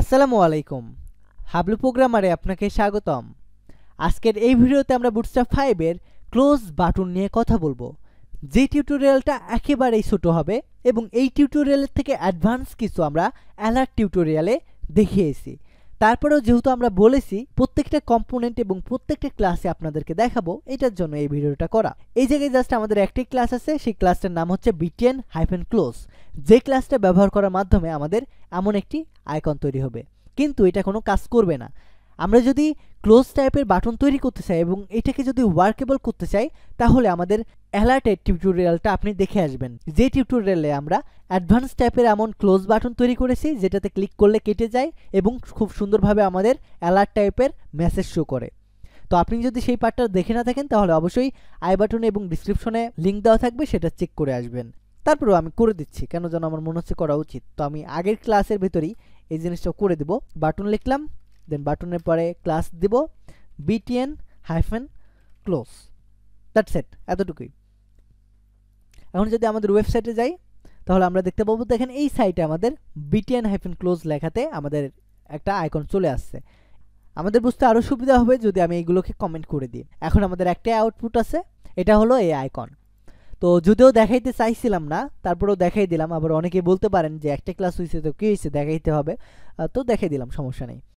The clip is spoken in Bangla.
আসসালামু আলাইকুম হাবলু প্রোগ্রামারে আপনাকে স্বাগতম আজকের এই ভিডিওতে আমরা বুটস্ট্র্যাপ ফাইভের ক্লোজ বাটন নিয়ে কথা বলবো যে টিউটোরিয়ালটা একেবারেই ছোট হবে এবং এই টিউটোরিয়ালের থেকে অ্যাডভান্স কিছু আমরা অ্যালার্ট টিউটোরিয়ালে দেখিয়েছি তারপরেও যেহেতু আমরা বলেছি প্রত্যেকটা কম্পোনেন্ট এবং প্রত্যেকটা ক্লাসে আপনাদেরকে দেখাবো এটার জন্য এই ভিডিওটা করা এই জায়গায় জাস্ট আমাদের একটি ক্লাস আছে সেই ক্লাসটার নাম হচ্ছে বিটিএন হাইফেন ক্লোজ যে ক্লাসটা ব্যবহার করার মাধ্যমে আমাদের এমন একটি আইকন তৈরি হবে কিন্তু এটা কোনো কাজ করবে না আমরা যদি ক্লোজ টাইপের বাটন তৈরি করতে চাই এবং এটাকে যদি ওয়ার্কেবল করতে চাই তাহলে আমাদের অ্যালার্টের টিউটোরিয়ালটা আপনি দেখে আসবেন যে টিউটোরিয়ালে আমরা অ্যাডভান্স টাইপের এমন ক্লোজ বাটন তৈরি করেছি যেটাতে ক্লিক করলে কেটে যায় এবং খুব সুন্দরভাবে আমাদের অ্যালার্ট টাইপের মেসেজ শো করে তো আপনি যদি সেই পার্টটা দেখে না থাকেন তাহলে অবশ্যই আই বাটনে এবং ডিসক্রিপশনে লিঙ্ক দেওয়া থাকবে সেটা চেক করে আসবেন তারপরেও আমি করে দিচ্ছি কেন যেন আমার মনে হচ্ছে করা উচিত তো আমি আগের ক্লাসের ভেতরেই এই জিনিসটা করে দেব বাটন লিখলাম দেন বাটনের পরে ক্লাস দিব BTN hyphen close that's it এতটুকুই এখন যদি আমাদের ওয়েবসাইটে যাই তাহলে আমরা দেখতে পাবো দেখেন এই সাইটে আমাদের বিটিএন হাইফেন ক্লোজ লেখাতে আমাদের একটা আইকন চলে আসছে আমাদের বুঝতে আরও সুবিধা হবে যদি আমি এইগুলোকে কমেন্ট করে দিই এখন আমাদের একটাই আউটপুট আছে এটা হলো এই আইকন তো যদিও দেখাইতে চাইছিলাম না তারপরেও দেখাই দিলাম আবার অনেকে বলতে পারেন যে একটা ক্লাস হয়েছে তো কী হয়েছে দেখাইতে হবে তো দেখাই দিলাম সমস্যা নেই